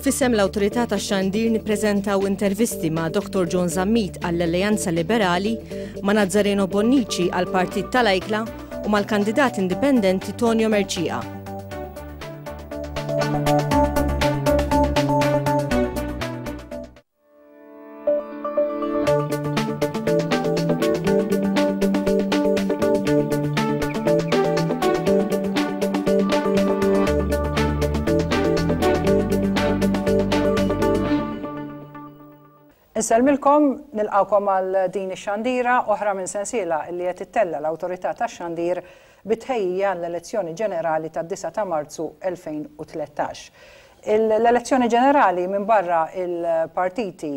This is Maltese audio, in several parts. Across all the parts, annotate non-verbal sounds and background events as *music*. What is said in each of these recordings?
Fissem l-autorità ta' xandir niprezentaw intervisti ma' Dr. John Zammit għall-Alleanza Liberali, ma' Nazzareno Bonnici għall-Partit tal-Ajkla u mal-kandidat indipendenti Tonio Merċija Nistelmilkom nilqawkom għal din ix-xandira oħra minn sensiela li qed ittella l-awtorità tax-xandir bitħejja l-elezzjoni ġenerali tad-9 ta' Marzu 2013. L-elezzjoni ġenerali minn barra il-partiti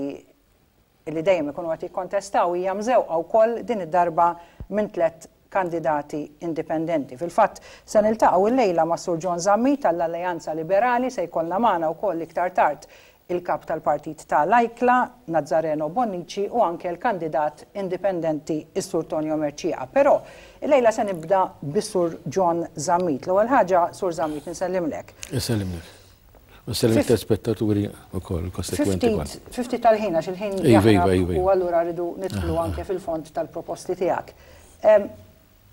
li dejjem ikunu qed jikkontestaw hija mżewqa wkoll din id-darba minn tliet kandidati indipendenti. Fil-fatt, se niltaqgħu il-lejla ma' Sur John Zammi tal-Alleanza Liberali se jkollna magħna wkoll iktar tard il-kap tal-partit ta' Lajkla, Nazzareno Bonnici u anke l-kandidat indipendenti Is-Sur Tonio Merċija. Però, il-lejla se nibda bis-Sur John Zamit. L-ewwel ħaġa, Sur Zamit, nsellimlek. Nsellimlek. Nsellim t-spettaturi u koll, konsekwenti 50 tal-ħin, għax il-ħin iva, iva, iva, u għallura rridu nitlu ah, ah. anke fil-fond tal-proposti tijak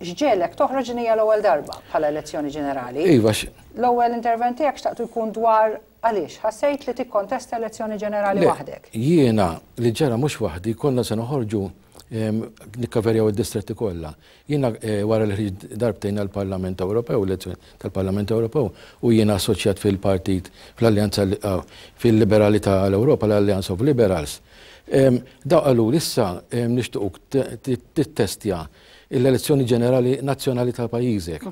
ġġelek toħroġ nija l-ewwel darba bħala elezzjoni ġenerali. Iva. L-ewwel intervent tiegħek xtaqtu jkun dwar għaliex ħassejt li tikkontesta elezzjoni ġenerali waħdek. Jiena li ġara mhux waħdi konna se noħorġu nikkaverjaw id-distretti kollha. Jiena eh, wara li ħriġ darbtejn għall-Parlament Ewropew, elezzjoni tal-Parlament Ewropew, u jiena assoċjat fil-partit fl-Alleanza ah, fil-Liberali tal-Ewropa, l-Alleanza of Liberals. Daqalu qalu issa nixtuquk tittestja l-elezzjoni ġenerali nazjonali tal-pajizek.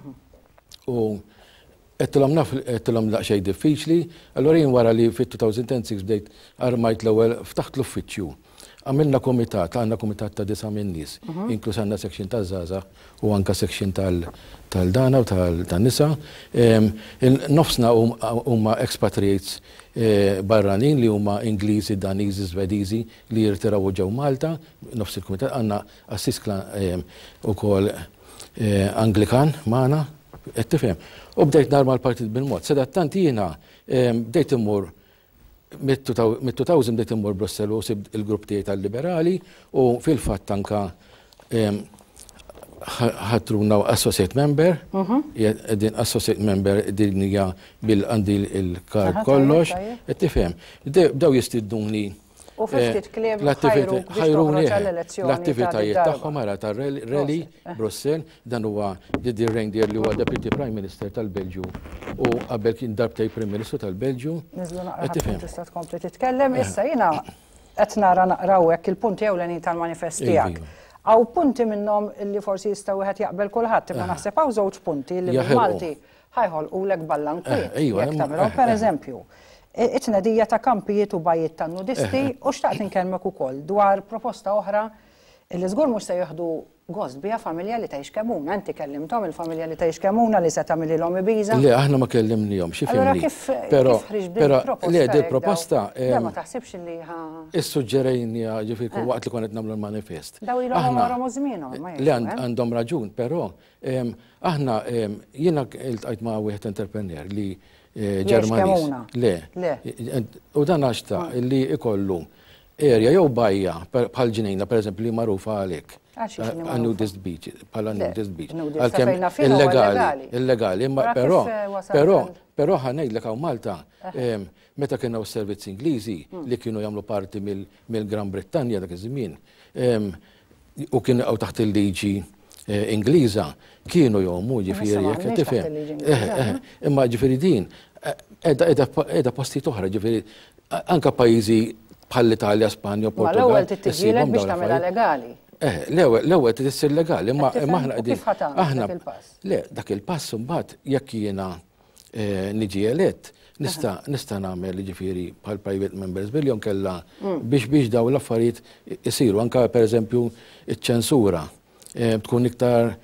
U għettilom naf, għettilom daqxaj diffiċli, għallorin jien wara li fit-2006 bdejt armajt l-ewel ftaħt l-uffiċju. Għamilna komitat, għanna komitat ta' disa minn nis, mhm. inklus għanna section ta' zaza u anka section tal-dana u tal-nisa. Nofsna huma expatriates eh, barranin li huma Ingliżi, Daniżi, Svediżi li jirtiraw ġew Malta, nofs il-komitat għanna assiskla u kol eh, Anglikan maħna, għettifem. U bdejt narma l-partit bil-mod. Sedattant jina bdejt immur mit-2000 bdiet immur Brussel u sib il-grupp tiegħi tal-liberali u fil-fatt anka ħatruna associate member, mhm. din associate member dinja bil għandil il-kard kollox, tifhem. Daw jistidduni U fiftit eh, kliem l-attivitajiet tagħhom ara ta' Rally eh. Brussel dan huwa Didier Reindeer li huwa Deputy Prime Minister tal-Belġju u qabel kien darbtej Prim Ministru tal belġu Niżlu naqra tista' tkompli titkellem eh. issa jiena qed nara hekk il-punti ewlenin tal-manifest iva, tiegħek. Iva. Għaw punti minnhom li forsi jistgħu għet jaqbel kulħadd, imma naħseb hawn żewġ punti li Malti ħajħol u l-ek ballan kwi. Iva, per eżempju, it-tnedija ta' kampijiet u bajiet ta' nudisti eh, eh. u xtaqt inkelmek ukoll dwar proposta oħra li żgur mhux se joħdu gost bija familja li tgħix kemmun. Anti kellimtom il-familja li tgħix kemmuna li se tagħmililhom ibiża. Le aħna ma kellimnihom xi Allora kif però però li di proposta ma taħsibx li ħa Issuġġerejnija ġifieri eh. waqt li konet nagħmlu l-manifest. Daw ilhom warhom żmienhom. Le għandhom raġun, però aħna jiena iltqajt ma' wieħed entrepreneur li Ġermanis. Le. U dan għaxta ah. li ikollu erja jew bajja bħal ġinejna, per eżempju, li marufa għalek. Nudist ah, biċi, bħal Nudist Beach. Għalkemm illegali, illegali, imma pero, pero, pero però eh, li hawn Malta, eh. meta kena u servizz Ingliżi hmm. li kienu jamlu parti mill-Gran Brittanja dak iż-żmien, u kienu għaw taħt il-liġi eh, Ingliża, kienu jomu jiġifieri, ġifieri jekk tifem. Imma ġifiri din edha posti toħra, ġifiri, anka pajizi bħall-Italja, Spanja, Portugal. L-ewel tittiġilek biex tamela legali. Eh, l-ewel titissir legali, ma aħna għedin. Aħna, le, dak il-pass mbagħad jekk jiena eh, niġi elett, nista nista nagħmel ġifieri bħal private members biljon kellha mm. biex biex daw l-affarijiet isiru anka pereżempju iċ-ċensura eh, tkun iktar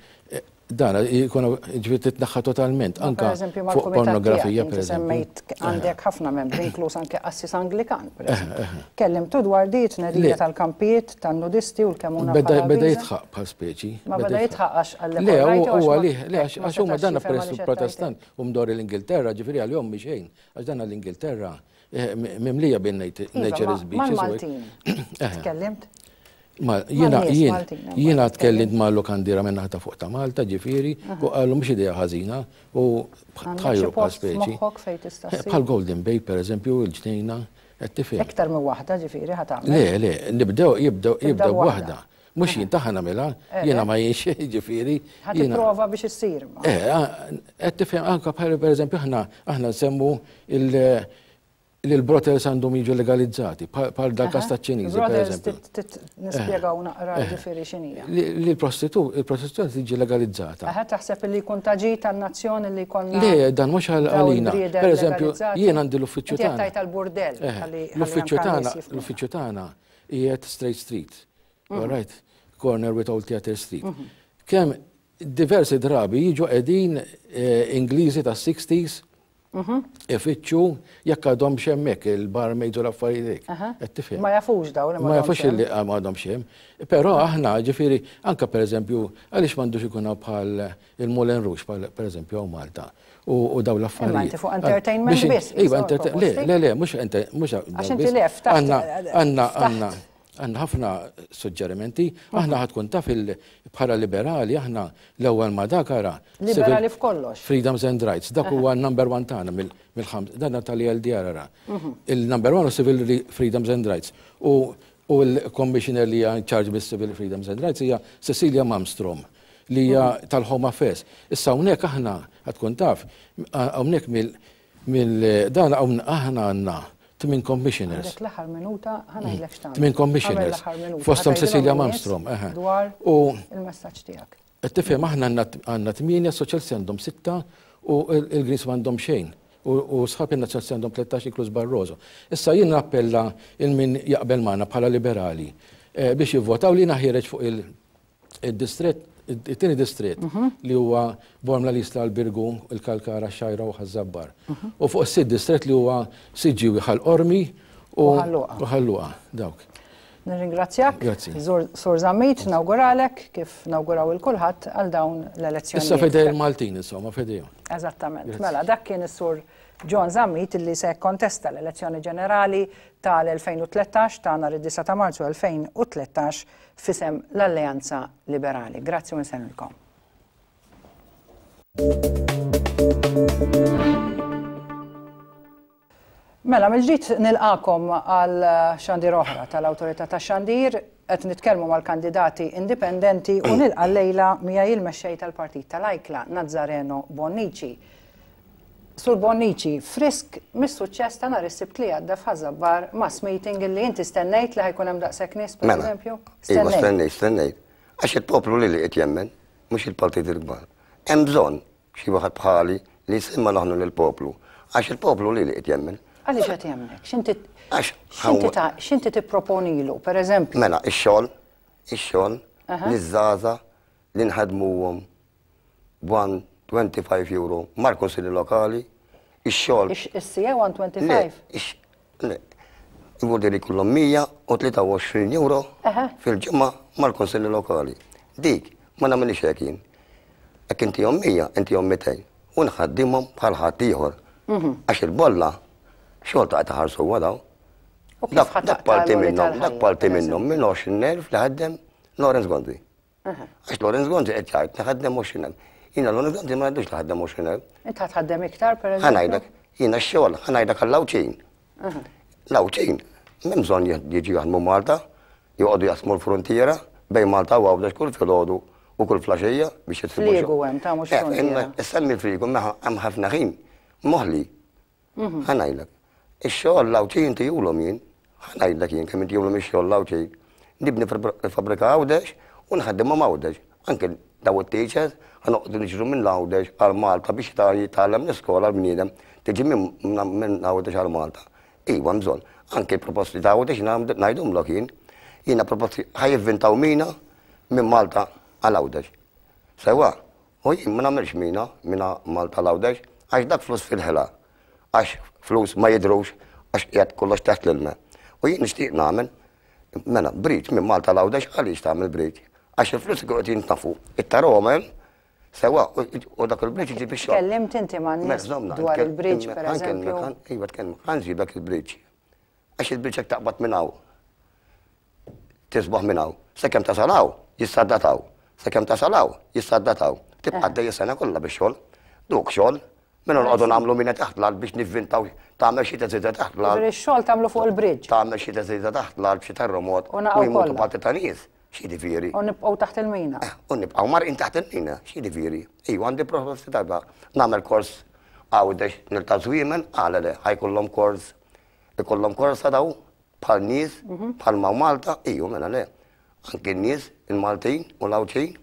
Dan, jkun ġbit titnaħħa totalment, anka fuq pornografija. Per semmejt eh, eh. għandek ħafna membri, inkluż anke assis Anglikan. Eh, Kellim tu dwar di tnerija tal kampiet tal nudisti u l-kemuna. Beda jitħaq bħal speċi. Ma beda jitħaq għax għalli. Le, u għalli, le, għax huma dan presu protestant, um dori l-Ingilterra, ġifiri għal-jom xejn, għax danna l-Ingilterra mimlija bin-nejċerizbi. Iva, Mal-Maltin, *coughs* tkellimt? Ma jina jien jina tkellimt eh. ma' lokandira minna ta' fuq ta' Malta ġifieri u qalu mhux idea ħażina u tħajru bħal speċi. Eh, bħal Golden Bay pereżempju il-ġnejna qed tifhem. Iktar minn waħda ġifieri ħatagħmel. Le le, nibdew jibdew jibdew waħda. Mhux jien taħna nagħmilha, eh, jiena ma jiex *laughs* ġifieri. Għati prova biex issir. Eh, qed tifhem anke bħal per eżempju aħna aħna nsemmu li l brotels għandhom jiġu legalizzati, pal dal kas ċinizi. Brothers, nispiegaw eh. naqra eh. ġifiri xinija. Li l-prostituzzjoni tiġi legalizzata. Aħat taħseb li kun taġita l nazzjoni li konna. Le, dan mux għalina. Per eżempju, jien għandi l-uffiċċju tagħna. Jien l burdel l uffiċu tagħna, l uffiċu tagħna jiet Straight Street. Mhm. right, corner with Old Theater Street. Mhm. Kemm diversi drabi jiġu qegħdin eh, Ingliżi ta' 60 s Mhm. Ifittxu jekk għadhom xemmek il-barmaid u l-affarijiet. Qed tifhem. Ma jafux daw li Ma jafux illi ah, għadhom xemm. Però aħna ġifieri anke pereżempju għaliex m'għandux ikun bħal il-Moulin Rouge pereżempju għaw Malta. U daw l-affarijiet. Inti eh, fuq ah, entertainment biss. Iva, le, le, le, mhux entertainment. Għax inti left. Għandna, għandna, għandna għanna ħafna suġġerimenti, aħna ħatkun taf bħala liberali, aħna l-ewwel ma dakara. Liberali f'kollox. Freedoms and Rights, dak huwa number one tana mill-ħamt, dan tal-LDR ara. Mhm. Il-number one Civil Freedoms and Rights. U il commissioner li għan charge bis Civil Freedoms and Rights hija Cecilia Malmstrom li hija mhm. tal-Home Affairs. Issa hawnhekk aħna ħatkun taf, hawnhekk mill dan aħna għandna Tmin commissioners. l-aħħar minuta ħanajdlek mhm. x'tagħmel. Tmin commissioners. Fostom Cecilia Malmstrom. Dwar il-messaġġ tiegħek. Tifhem aħna għandna tminja, soċjalisti għandhom sitta u il-Greens m'għandhom xejn. U sħab il-nazzjonalisti għandhom 13 inkluż Barroso. Issa jien appella il-min jaqbel magħna bħala liberali eh, biex jivvotaw li naħireġ fuq il-distret it-tieni Distret mhm. li huwa Bormla l-Isla l-Birgu, il-Kalkara, Xajra u Ħazzabbar. Mhm. U fuq s sid distret li huwa Siġi u Ormi u Ħalluqa. Dawk. Nirringrazzjak. Sur Zamit, nawguralek kif nawguraw il-kulħadd għal dawn l-elezzjoni. Issa fedej il-Maltin, insomma, fedejhom. Eżattament. Mela, dak kien is-sur John Zamit li se kontesta l-elezzjoni ġenerali tal-2013 ta' nhar id-9 ta' Marzu 2013 fisem l-Alleanza Liberali. Grazzi u nsenilkom. Mela, mill-ġdid nilqakom għal xandir oħra tal-autorità ta' xandir, qed nitkellmu mal-kandidati indipendenti u nilqa' lejla mija il-mexxej tal-Partit tal-Ajkla, Nazzareno Bonnici. Sul Bonnici, frisk mis-suċċess ta' nhar is li għadda bar mass meeting li inti stennejt li ħajkun hemm daqshekk nies pereżempju? Mela. Iva stennejt, stennejt. Għax il-poplu li li qed jemmen, mhux il-partit il-kbar. Hemm bżonn xi waħed bħali li jsimma naħnu lill-poplu. Għax il-poplu li li qed jemmen. Għaliex qed jemmek? X'inti tipproponilu, pereżempju? Mela, ix-xogħol, ix-xogħol, l-żaza li nħadmuhom 25 euro mal-konsilli lokali ix xol Ix-sija 125. Le, il-vorderi kullhom 123 euro fil ġemma mal-Konsilli Lokali. Dik, ma nagħmilix hekk jien. Hekk inti jom 100, inti jom 200. U nħaddimhom bħal ħadd ieħor. Mhm. Għax il-bolla xol ta' taħarsu għadaw. Dak parti minnom, dak parti minnom, minn 20,000 li ħaddem Lorenz Gondi. Għax Lorenz Gondi qed jgħid, ħaddem 20,000. إن لون غد ما دش لحد ما وش نه إنت هتحد مكتار برضه أنا إيدك إن الشوال أنا إيدك اللوتشين لوتشين من زمان يجي يجي عن مالتا يو أدو يسمول فرونتيرا بين مالتا وأودش كل في لودو وكل فلاشية بيشت في بوشو فليقو وين تا مش فرونتيرا إن السلم فليقو ما هم هف نخيم مهلي أنا إيدك الشوال لوتشين تيولو مين أنا إيدك ين كم تيولو مش الشوال لوتشين نبني فبركة أودش ونخدم ما أودش أنكل daw it-teachers ħanoqdu nġru minn Lawdex għal Malta biex jitgħallem l-iskola l bnidem tiġi minn Lawdex għal Malta. Iwa mżon, anke proposti ta' Lawdex ngħidhom lokin, jina proposti ħajivvintaw mina minn Malta għal Lawdex. Sewa, u jien minna nagħmilx mina minna Malta Lawdex għax dak flus fil-ħela, għax flus ma jidrux, għax jgħat kollox taħt l-ilma. U jien nixtieq namen, mena, briċ minn Malta Lawdex għaliex tagħmel bridge. عشان فلوسك يقعدوا ينطفوا التراهم سواء وذاك البريدج اللي في الشارع تكلمت انت مع الناس نعم. دوار البريدج بارازامبيو ايوه تكلم كان جيبك البريدج اش البريدج تعبط منه تصبح منه سكم تصلاو يصدتاو سكم تصلاو يصدتاو تبقى أه. سنه كلها بالشغل دوك شغل من نقعدوا نعملوا من تحت لعل باش نفنتاو تعمل شي تزيد تحت لعل الشغل تعملوا فوق البريدج تعمل شي تزيد تحت لعل بشي ترموت ونقعوا كلها شي ديفيري ونبقاو تحت المينا أه، ونبقاو مارقين تحت المينا شي ديفيري ايوا عندي بروفيسور تاع با نعمل كورس او داش نلتا زويمن على لا هاي كلهم كورس كلهم كورس هذا هو بالنيس بالما مالتا ايوا انا لا انكي النيس المالتين والاوتين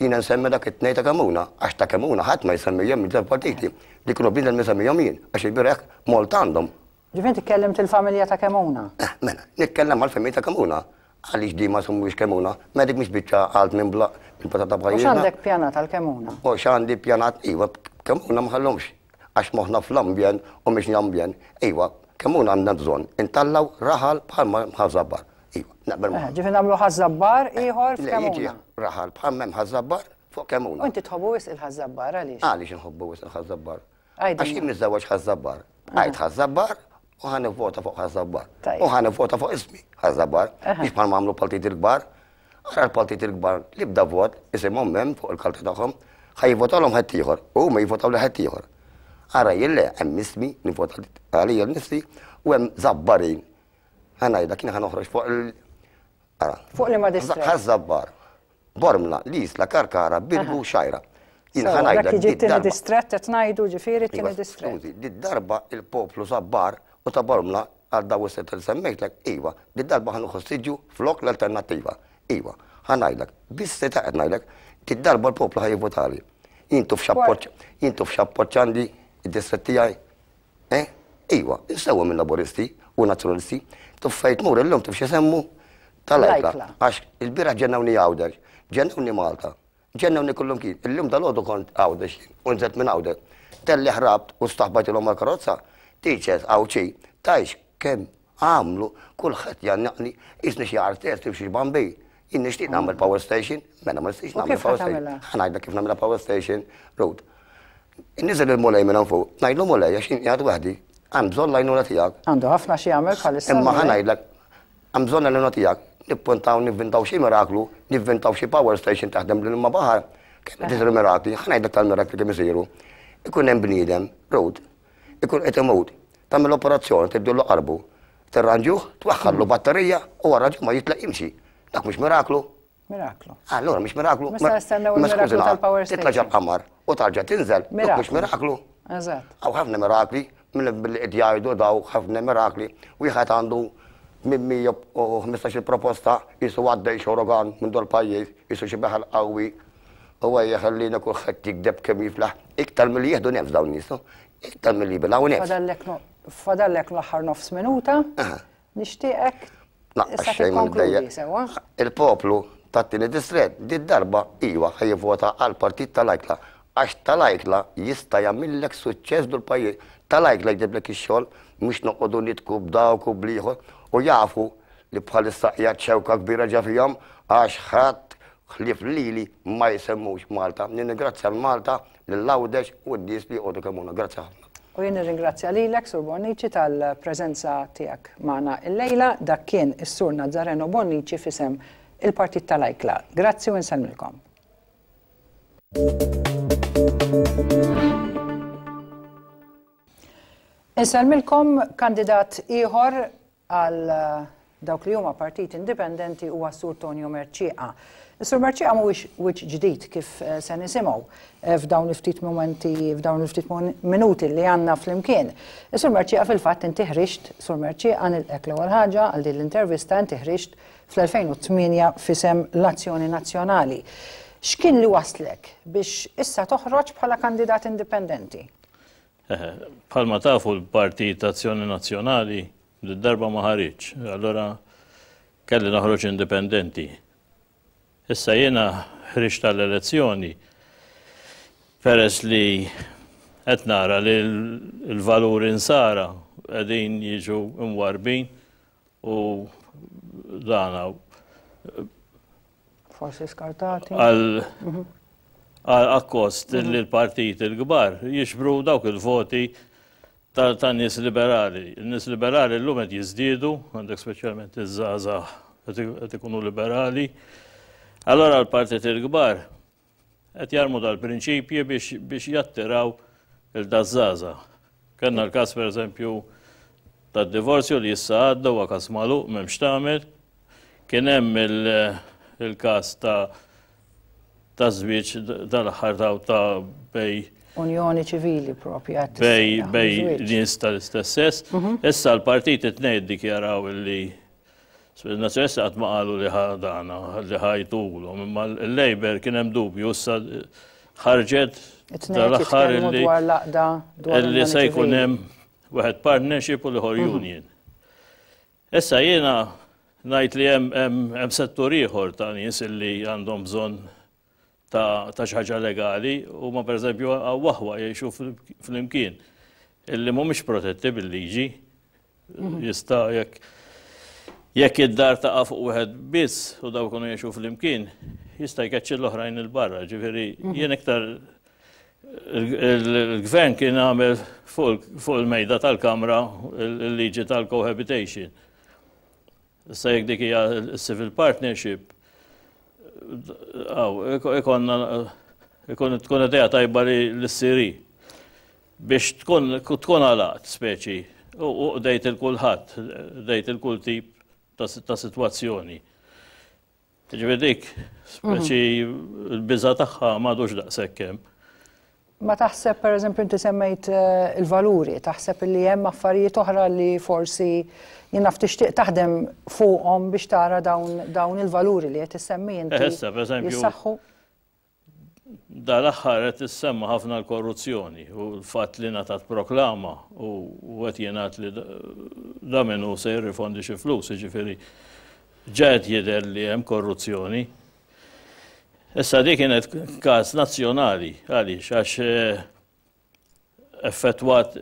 ينا نسمي داك التنيتا كامونا اشتا كامونا هات ما يسمي يوم من ذا بوتيتي ديك روبيدا ما يسمي يومين اشي بيريك مولتاندوم جو فين تكلمت الفاميليا كامونا اه مانا نتكلم مع الفاميليا تاكامونا علاش ديما سموه كمونه ما هذيك مش بيتشا عالت من بلا البطاطا بغينا واش عندك بيانات على الكمونه وش عندي بيانات ايوة كمونه ما خلوهمش اش مهنا في لامبيان ومش لامبيان ايوة كمونه عندنا بزون نطلعوا راها بحال مع الزبار ايوا نعمل اه جيفي نعملوها الزبار ايهور في كمونه راها بحال مع الزبار فوق كمونه وانت تحبوا وسئل الزبار علاش؟ علاش نحبوا وسئل الزبار؟ ايدي اشي من الزواج الزبار؟ عيد u ħan vota fuq ħazzabbar. U ħan vota fuq ismi ħazzabbar. Biex bħal mamlu partiti l gbar Għar partiti l gbar li bda vot, isimhom mem fuq il-kalti tagħhom, vota l-om ħattijħor. U ma jivvotaw li ħattijħor. Għara jille hemm ismi, nivvota għalija nifsi, u għem zabbarin. Għana jda kien ħanoħroġ fuq il- Fuq li ma Ħazzabbar. Bormla, Lisla, Karkara, Bilbu, Xajra. Jinħanajda. Jek ġittini distret, t-najdu ġifiri t-tini iva, distret. Darba il-poplu zabbar U ta' bormla għadda u s-setel semmejtlek, iva, did-darba ħan uħossidġu flok l-alternativa. Iva, ħanajlek, bis ta' għednajlek, did-darba l-poplu għaj votali. Jintu fxapporċ, jintu fxapporċandi, id-distrettijaj. Eh? Iva, jistaw minn laboristi u nazjonalisti, tuffajt mur l-lum tufxie semmu tal-ajkla. Għax il-bira ġennawni għawder, ġennawni Malta, ġennawni kullum kien, l-lum dal-ħodu kont għawdek, unżet minn għawder. Telli ħrabt u staħbajt il om karozza teachers għaw ċej, tajx kem għamlu, kullħat jannaqni, jisni xie artist u xie bambi. Inni xtiq namel power station, ma namel namel power station. Għanajdna kif namel power station road. Nizel il-mulej minn fuq, najdu mulej, għaxin jgħad għahdi, għan bżon lajnu lajnuna tijak. Għandu għafna xie għamil għalissa. Imma ħanajdlak, għamżon lajnuna tijak, nippuntaw, nivvintaw xie miraklu, nivvintaw xie power station taħdem l-imma baħar. Kena tisil mirati, ħanajdlak tal-mirakli kem jisiru. Ikun hemm bniedem, road, ikun qed imut. Tagħmel operazzjoni tibdillu qarbu, tirranġuh, twaħħallu batterija u wara ma jitlaq jimxi. Dak mhux miraklu. Miraklu. Allura mhux miraklu. Ma sa skużina, titla' ġal-qamar u tarġa' tinżel. Dak mhux miraklu. Eżatt. Aw ħafna mirakli minn qed jgħidu daw ħafna mirakli u jħat għandu minn 115 proposta jisu għaddej xorogan minn dol pajjiż, jisu xi beħal qawwi u jeħallina ħallina jikdeb kemm jiflaħ iktar mill jieħdu nefs dawn nisu. Tammil li bila unek. Fadallek l-ħar nofs minuta, nishtiqek. Naqqa xej minn dejja. Il-poplu ta' tini distret, di darba iwa ħajvota għal-partit tal-ajkla. Għax tal-ajkla jista jamillek suċċess dul pajjiż. Tal-ajkla jġiblek ix-xogħol mhux noqogħdu nitku b'daw kubliħu u jafu li bħal-istaqja ċewka kbira ġafijom għax ħat ħlif lili ma jisemmux Malta. Ningrazzja l-Malta, l-Lawdex u d-dis li għodu kemmuna. Grazzja ħafna. U jien ringrazzja li l-ek sur Bonnici tal-prezenza tijak maħna il-lejla, dak kien il-sur Nazareno Bonnici fisem il-partit tal-ajkla. Grazzi u nsalmilkom. Nsalmilkom kandidat iħor għal eh, dawk li huma partit indipendenti u għassur Tonio Merċieqa sur Marċi għamu wix ġdid kif eh, se nisimaw eh, f'dawn ftit momenti, f'dawn ftit minuti li għanna fl-imkien. Is-Sur eh, Marċi fil-fatt inti ħrixt, Sur Marċi għan il-ek l-ewwel ħaġa għal din l-intervista inti ħrixt fl-2008 fisem l-Azzjoni Nazzjonali. X'kien li waslek biex issa toħroġ bħala kandidat indipendenti? Palma tafu l-Partit Azzjoni Nazzjonali d-darba ma għallora allora kelli naħroġ indipendenti Issa jena ħriċ tal-elezzjoni peress li qed nara li l-valur insara qegħdin jiġu imwarbin u dana forsi skartati għal mhm. akkost mhm. li l-partit il-gbar jiġbru dawk il-voti tal tannis liberali. Nis liberali l-lumet jizdidu, għandek specialment iż-żaza għet ikunu liberali. liberali Allora l-partit il-gbar qed jarmu dal-prinċipji biex jattiraw il-dazzaza. Kenna l-kas per eżempju tad divorzju li jissa għadda u għakas maluq memx tamil, kien hemm il-kas ta' ta' zwiċ tal-ħar ta' bej Unjoni ċivili propju għat. Bej, bej, l-ins tal-istess. Mhm. Issa l-partiti t-nej dikjaraw li Il-nazjonista għat maqalu li ħadana, li ħajtu ħajtulu, imma l-Labor kien hemm dubju, issa ħarġet tal axħar illi se jkun hemm wieħed partnership u l-ħor mhm. union. Issa jiena ngħid li hemm settur ieħor ta' nies illi għandhom bżonn ta' xi ħaġa legali u ma pereżempju waħwa jgħixu fl-imkien illi mhumiex protetti bil-liġi mhm. jista' jekk Jekk id-dar ta' fuq wieħed biss u daw kunu jiexu fl-imkien, jista' jkaċċi l-oħrajn il-barra. Ġifieri mhm. jien iktar il-gvern kien għamil fuq il-mejda tal-Kamra il-liġi tal-cohabitation. Issa jekk dik hija civil partnership, għaw, ikonna ikon tkun idea tajba li l-siri biex tkun għalat speċi u dejt il-kulħadd, dejt il-kull tip ta' situazzjoni. Ġifieri mhm. speċi l-biża tagħha m'għadux da' sekkem. Ma taħseb per eżempju inti semmejt eh, il-valuri, taħseb li hemm affarijiet oħra li forsi jinaf tixtieq taħdem fuqhom biex tara dawn il-valuri li qed issemmi inti. Eh, issa, per eżempju dal-axħar qed issemma ħafna l-korruzzjoni u l-fatt li natat proklama u qed jingħad li da minnu se jirrifondi xi flus, jiġifieri ġed jidher li hemm korruzzjoni. Issa dik kienet każ nazzjonali għaliex għax eh, effettwat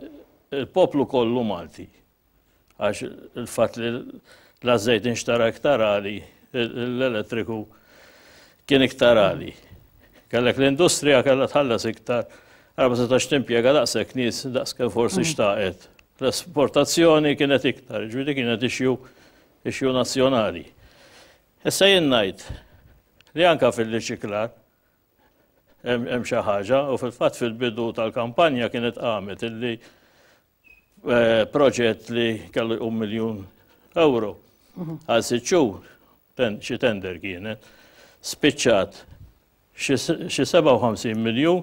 il-poplu kollu Malti. Għax il-fatt li l-azzejt inxtara iktar għali, l-elettriku kien iktar għali. Kellek l-industrija kellha tħallas iktar. 14 impjega daqshekk nies daqs kemm forsi mm. xtaqet. L-esportazzjoni kienet iktar, ġviti kienet ixju ixju nazzjonali. Issa jien li anka fil-riċiklar hemm xi ħaġa u fil-fatt fil-bidu tal-kampanja kienet qamet illi eh, proġett li kellu un miljun euro mhm. għal siċċur xi tender kienet spiċċat xie 57 miljun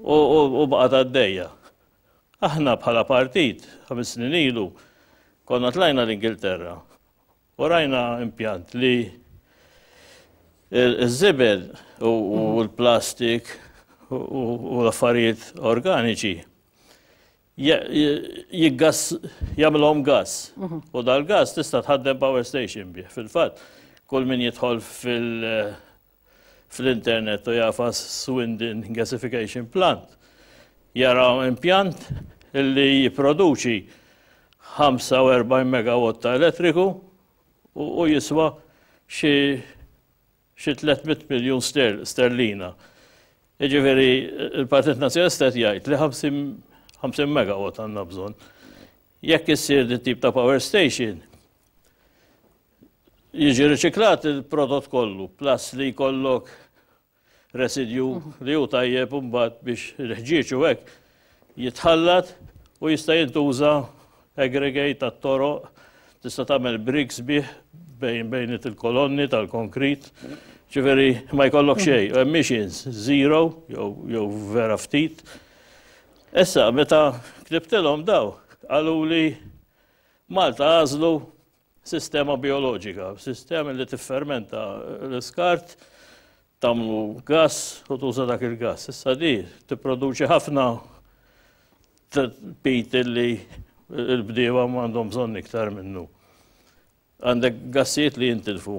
u baqgħet għaddejja. Aħna bħala partit, ħames snin ilu, konna tlajna l-Ingilterra u rajna impjant li il zibel u mm. l-plastik u l-affarijiet organiċi jiggas, jamlom gas. Mhm. U dal-gas tista tħaddem power station bih. Fil-fat, kull min jitħol fil- fl-internet u jafas Swindon Gasification Plant. Jaraw impjant li jiproduċi 45 megawatt ta' elettriku u jiswa xie 300 miljon sterlina. Iġifiri, il-Partit Nazjonalist stet jajt li 50 megawatt għanna bżon. Jekk jessir di tip ta' power station, jiġi riċiklat il-prodott kollu, plus li kollok residju mhm. li u tajjeb umbat biex l għek, jitħallat u jista' jintuża aggregate ta' toro tista' tagħmel bricks bih bejn bejn il-kolonni tal-konkrit. Ġifieri ma jkollok xej, mhm. emissions zero jew vera ftit. Essa, meta ktibtilhom daw, qalu li Malta għazlu sistema biologika, sistema li tiffermenta l skart tamlu gas u tuża dak il-gas. Issa di tipproduċi ħafna t pit li l-bdiewa għandhom bżonn iktar minnu. Għandek gassiet li jintilfu.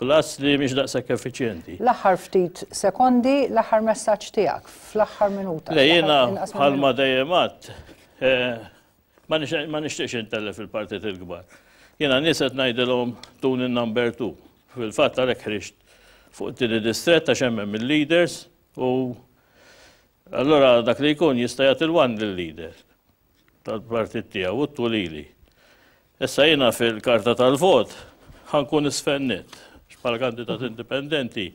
Plus li miex daqshekk effiċjenti. L-aħħar ftit sekondi, l-aħħar messaġġ tiegħek fl-aħħar minuta. Le jena, għalma dejjem eh, ma nixtieqx intellef fil-partiet il gbar jena niset najdilom tun in number 2. Fil-fat għalek ħriġt fuq tiri distret ta' xemmem il-leaders u allora dak li jkun jistajat il-wan il-leader tal-partit tija u t-tulili. Issa jena fil-karta tal-vot ħankun isfennit bħala kandidat mhm. indipendenti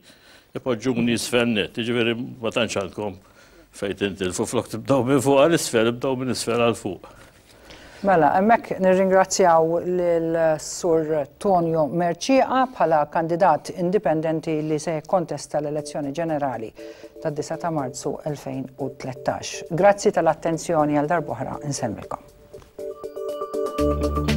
s-fennet, iġveri ma kom fejtinti l fuq flok t-bdaw minn fuq għal-isfel, tibdaw minn isfel għal-fuq. Mela, emmek nirringrazzjaw l-sur Tonio Merċiqa bħala kandidat indipendenti li se kontesta l-elezzjoni ġenerali ta' 9 ta' marzu 2013. Grazzi tal-attenzjoni għal darbohra you.